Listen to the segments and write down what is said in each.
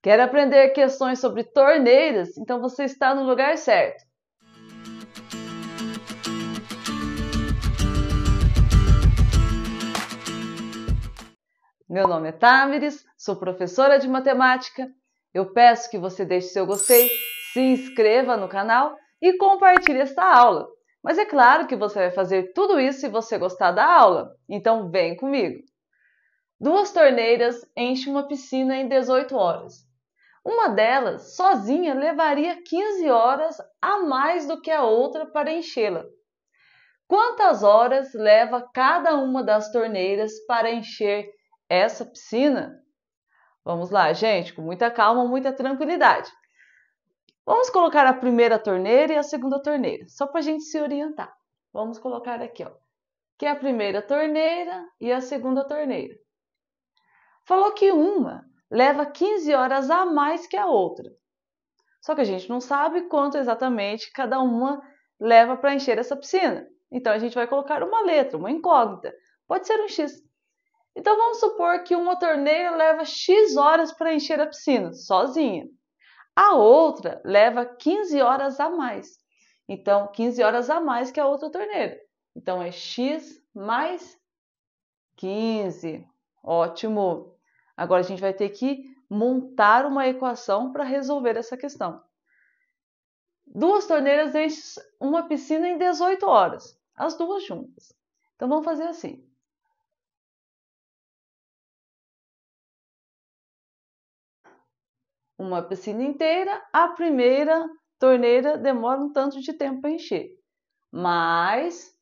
Quer aprender questões sobre torneiras? Então você está no lugar certo. Meu nome é Tamires, sou professora de matemática. Eu peço que você deixe seu gostei, se inscreva no canal e compartilhe esta aula. Mas é claro que você vai fazer tudo isso se você gostar da aula, então vem comigo! Duas torneiras enchem uma piscina em 18 horas. Uma delas, sozinha, levaria 15 horas a mais do que a outra para enchê-la. Quantas horas leva cada uma das torneiras para encher essa piscina? Vamos lá, gente, com muita calma, muita tranquilidade. Vamos colocar a primeira torneira e a segunda torneira, só para a gente se orientar. Vamos colocar aqui, ó, que é a primeira torneira e a segunda torneira. Falou que uma leva 15 horas a mais que a outra. Só que a gente não sabe quanto exatamente cada uma leva para encher essa piscina. Então a gente vai colocar uma letra, uma incógnita. Pode ser um X. Então vamos supor que uma torneira leva X horas para encher a piscina, sozinha. A outra leva 15 horas a mais. Então, 15 horas a mais que a outra torneira. Então é X mais 15. Ótimo! Agora a gente vai ter que montar uma equação para resolver essa questão. Duas torneiras enchem uma piscina em 18 horas, as duas juntas. Então vamos fazer assim. Uma piscina inteira, a primeira torneira demora um tanto de tempo para encher, mas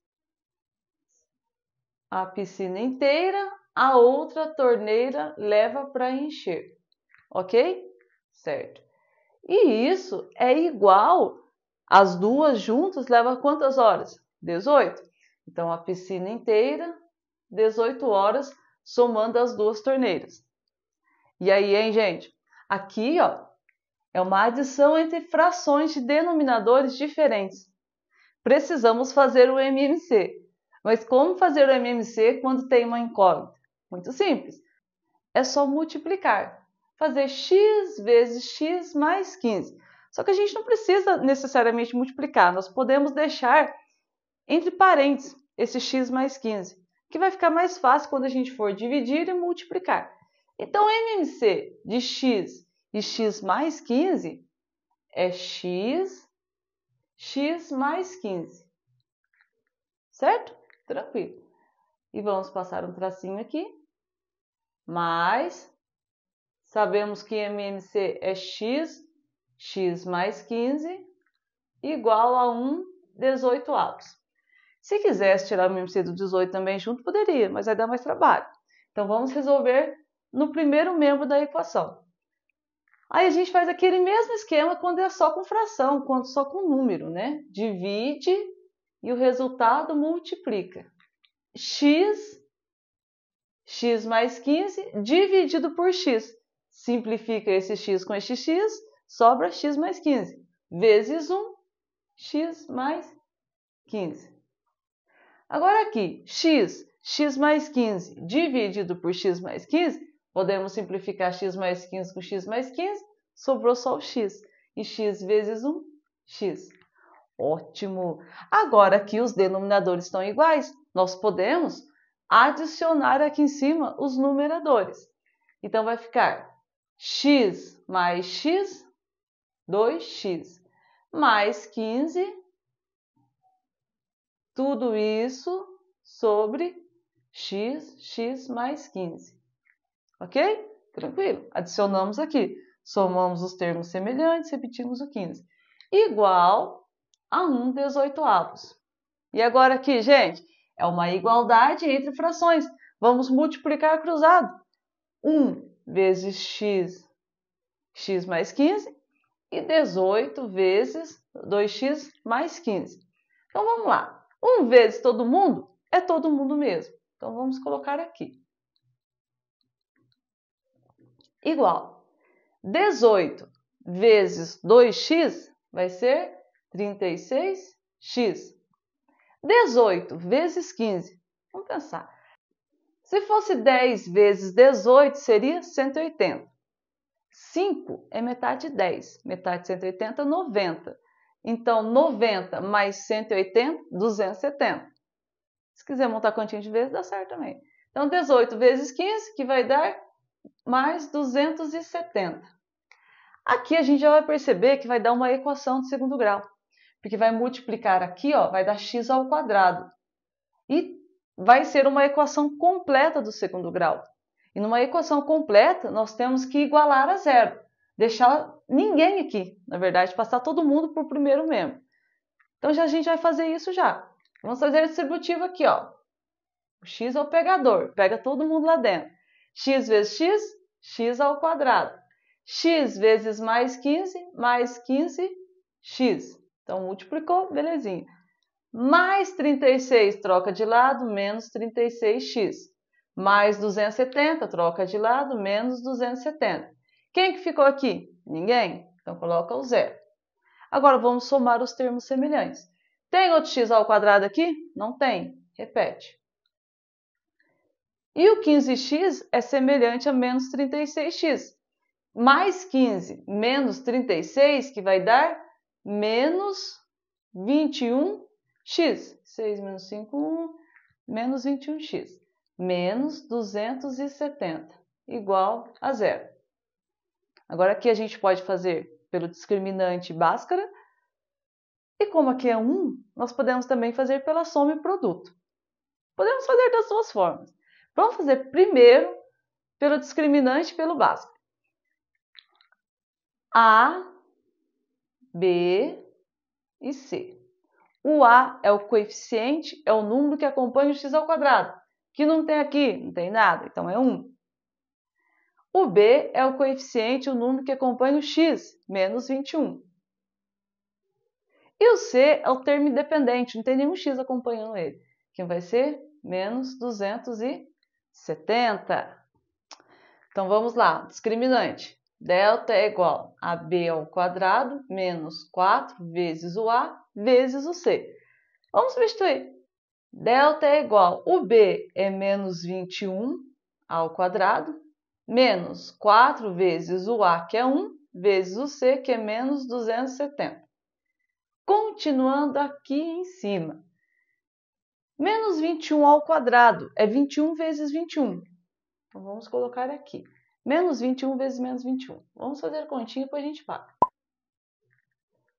a piscina inteira, a outra torneira leva para encher, ok? Certo. E isso é igual, às duas juntas leva quantas horas? 18. Então, a piscina inteira, 18 horas, somando as duas torneiras. E aí, hein, gente? Aqui, ó, é uma adição entre frações de denominadores diferentes. Precisamos fazer o MMC. Mas como fazer o MMC quando tem uma incógnita? Muito simples. É só multiplicar. Fazer x vezes x mais 15. Só que a gente não precisa necessariamente multiplicar, nós podemos deixar entre parênteses esse x mais 15, que vai ficar mais fácil quando a gente for dividir e multiplicar. Então, MMC de x e x mais 15 é x, x mais 15. Certo? Tranquilo. E vamos passar um tracinho aqui mais, sabemos que MMC é x, x mais 15, igual a 1 18 avos. Se quisesse tirar o MMC do 18 também junto, poderia, mas vai dar mais trabalho. Então vamos resolver no primeiro membro da equação. Aí a gente faz aquele mesmo esquema quando é só com fração, quando só com número, né? Divide e o resultado multiplica. x x mais 15 dividido por x. Simplifica esse x com esse x, sobra x mais 15. Vezes 1, x mais 15. Agora aqui, x, x mais 15 dividido por x mais 15, podemos simplificar x mais 15 com x mais 15, sobrou só o x. E x vezes 1, x. Ótimo! Agora que os denominadores estão iguais, nós podemos adicionar aqui em cima os numeradores. Então vai ficar x mais x, 2x, mais 15, tudo isso sobre x, x mais 15. Ok? Tranquilo. Adicionamos aqui. Somamos os termos semelhantes, repetimos o 15. Igual a 1 avos. E agora aqui, gente, é uma igualdade entre frações. Vamos multiplicar cruzado. 1 vezes x, x mais 15, e 18 vezes 2x mais 15. Então vamos lá. 1 vezes todo mundo é todo mundo mesmo. Então vamos colocar aqui. Igual. 18 vezes 2x vai ser 36x. 18 vezes 15. Vamos pensar. Se fosse 10 vezes 18, seria 180. 5 é metade de 10. Metade de 180 é 90. Então, 90 mais 180, 270. Se quiser montar continha de vezes, dá certo também. Então, 18 vezes 15, que vai dar mais 270. Aqui a gente já vai perceber que vai dar uma equação de segundo grau porque vai multiplicar aqui, ó, vai dar x ao quadrado. E vai ser uma equação completa do segundo grau. E numa equação completa, nós temos que igualar a zero, deixar ninguém aqui, na verdade, passar todo mundo para o primeiro membro. Então já a gente vai fazer isso já. Vamos fazer a distributiva aqui, ó. O x é o pegador, pega todo mundo lá dentro. x vezes x, x ao quadrado. x vezes mais 15, mais 15, x. Então, multiplicou, belezinha. Mais 36, troca de lado, menos 36x. Mais 270, troca de lado, menos 270. Quem que ficou aqui? Ninguém. Então, coloca o zero. Agora, vamos somar os termos semelhantes. Tem outro x ao quadrado aqui? Não tem. Repete. E o 15x é semelhante a menos 36x. Mais 15 menos 36, que vai dar menos 21x. 6 menos 5, 1, menos 21x. Menos 270, igual a zero. Agora aqui a gente pode fazer pelo discriminante Bhaskara. E como aqui é 1, nós podemos também fazer pela soma e produto. Podemos fazer das duas formas. Vamos fazer primeiro pelo discriminante pelo Bhaskara. A B e C. O A é o coeficiente, é o número que acompanha o x ao quadrado, que não tem aqui, não tem nada, então é 1. O B é o coeficiente, o número que acompanha o x, menos 21. E o C é o termo independente, não tem nenhum x acompanhando ele, que vai ser menos 270. Então vamos lá, discriminante. Delta é igual a B ao quadrado menos 4 vezes o A vezes o C. Vamos substituir. Delta é igual, o B é menos 21 ao quadrado, menos 4 vezes o A, que é 1, vezes o C, que é menos 270. Continuando aqui em cima. Menos 21 ao quadrado é 21 vezes 21. Então, vamos colocar aqui. Menos 21 vezes menos 21. Vamos fazer a continha e depois a gente paga.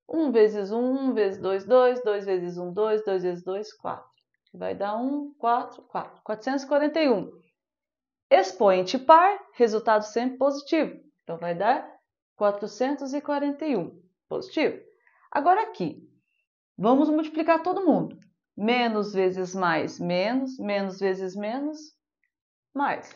1 vezes 1, 1 vezes 2, 2. 2 vezes 1, 2. 2 vezes 2, 4. Vai dar 1, 4, 4. 441. Expoente par, resultado sempre positivo. Então, vai dar 441. Positivo. Agora aqui, vamos multiplicar todo mundo. Menos vezes mais, menos. Menos vezes menos, mais.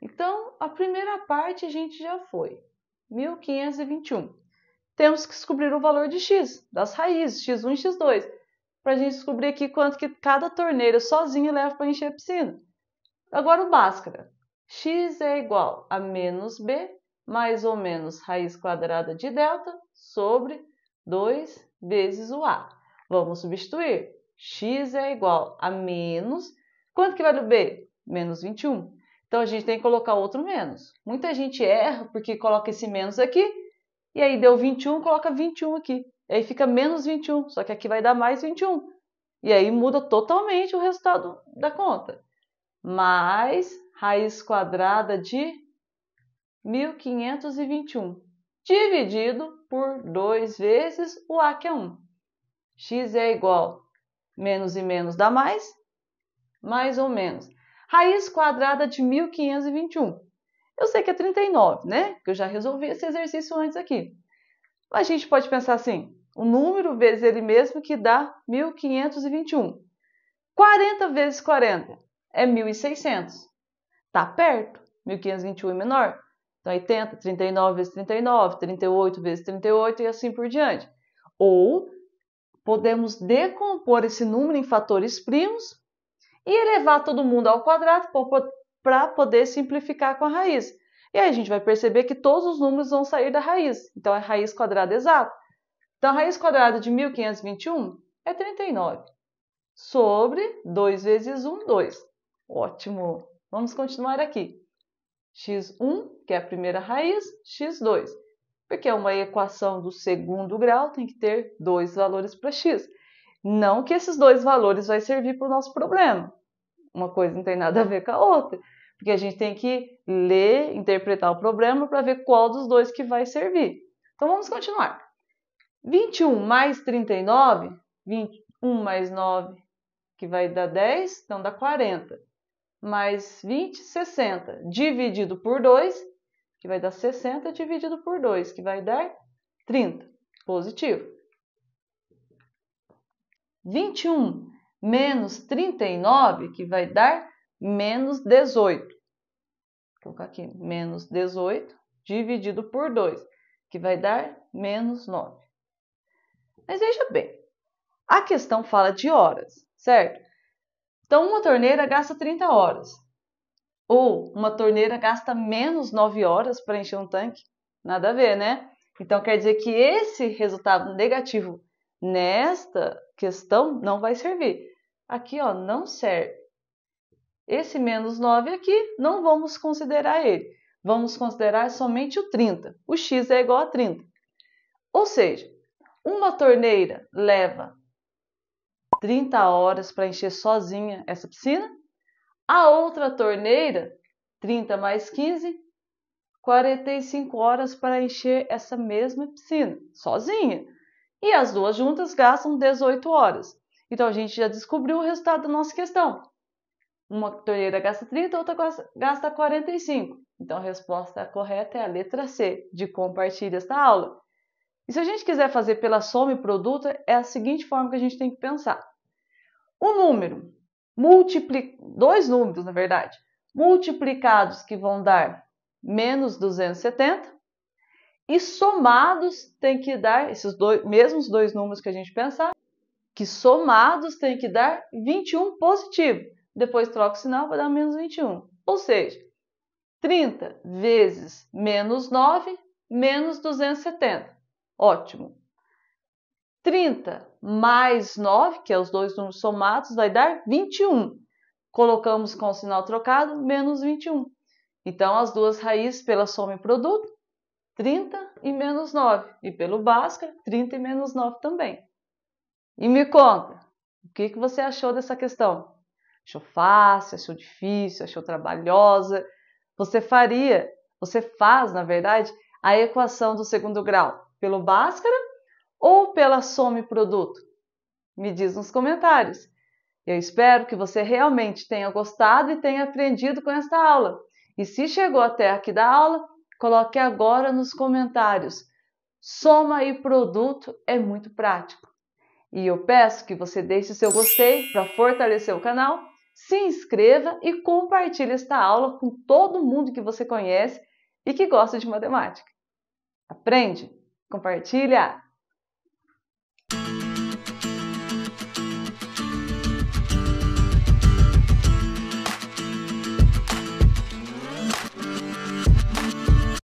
Então, a primeira parte a gente já foi. 1521. Temos que descobrir o valor de x, das raízes, x1 e x2, para a gente descobrir aqui quanto que cada torneira sozinha leva para encher a piscina. Agora o Bhaskara. x é igual a menos b mais ou menos raiz quadrada de delta sobre 2 vezes o a. Vamos substituir. x é igual a menos... Quanto que vale o b? Menos 21. Então a gente tem que colocar outro menos. Muita gente erra porque coloca esse menos aqui, e aí deu 21, coloca 21 aqui. E aí fica menos 21, só que aqui vai dar mais 21. E aí muda totalmente o resultado da conta. Mais raiz quadrada de 1521 dividido por 2 vezes o a que é 1. x é igual menos e menos dá mais, mais ou menos. Raiz quadrada de 1521. Eu sei que é 39, né? Que eu já resolvi esse exercício antes aqui. Mas a gente pode pensar assim: o um número vezes ele mesmo que dá 1521. 40 vezes 40 é 1600. Tá perto. 1521 é menor. Então, 80, 39 vezes 39, 38 vezes 38 e assim por diante. Ou podemos decompor esse número em fatores primos e elevar todo mundo ao quadrado para poder simplificar com a raiz. E aí a gente vai perceber que todos os números vão sair da raiz. Então, é raiz quadrada exata. Então, a raiz quadrada de 1521 é 39. Sobre 2 vezes 1, 2. Ótimo! Vamos continuar aqui. x1, que é a primeira raiz, x2. Porque é uma equação do segundo grau, tem que ter dois valores para x. Não que esses dois valores vai servir para o nosso problema. Uma coisa não tem nada a ver com a outra. Porque a gente tem que ler, interpretar o problema para ver qual dos dois que vai servir. Então vamos continuar. 21 mais 39, 21 mais 9, que vai dar 10, então dá 40. Mais 20, 60. Dividido por 2, que vai dar 60, dividido por 2, que vai dar 30. Positivo. 21 menos 39, que vai dar menos 18. Vou colocar aqui, menos 18 dividido por 2, que vai dar menos 9. Mas veja bem, a questão fala de horas, certo? Então, uma torneira gasta 30 horas. Ou uma torneira gasta menos 9 horas para encher um tanque. Nada a ver, né? Então, quer dizer que esse resultado negativo Nesta questão não vai servir. Aqui ó, não serve. Esse menos 9 aqui, não vamos considerar ele. Vamos considerar somente o 30. O x é igual a 30. Ou seja, uma torneira leva 30 horas para encher sozinha essa piscina. A outra torneira, 30 mais 15, 45 horas para encher essa mesma piscina, sozinha e as duas juntas gastam 18 horas. Então a gente já descobriu o resultado da nossa questão. Uma torneira gasta 30, outra gasta 45. Então a resposta correta é a letra C, de compartilha esta aula. E se a gente quiser fazer pela soma e produto, é a seguinte forma que a gente tem que pensar. O número, dois números na verdade, multiplicados que vão dar menos 270 e somados tem que dar, esses dois, mesmos dois números que a gente pensar, que somados tem que dar 21 positivo. Depois troca o sinal para dar menos 21. Ou seja, 30 vezes menos 9, menos 270. Ótimo. 30 mais 9, que é os dois números somados, vai dar 21. Colocamos com o sinal trocado, menos 21. Então, as duas raízes, pela soma e produto, 30 e menos 9. E pelo Bhaskara, 30 e menos 9 também. E me conta, o que, que você achou dessa questão? Achou fácil, achou difícil, achou trabalhosa? Você faria, você faz, na verdade, a equação do segundo grau pelo Bhaskara ou pela e produto? Me diz nos comentários. Eu espero que você realmente tenha gostado e tenha aprendido com esta aula. E se chegou até aqui da aula, Coloque agora nos comentários. Soma e produto é muito prático. E eu peço que você deixe o seu gostei para fortalecer o canal, se inscreva e compartilhe esta aula com todo mundo que você conhece e que gosta de matemática. Aprende, compartilha!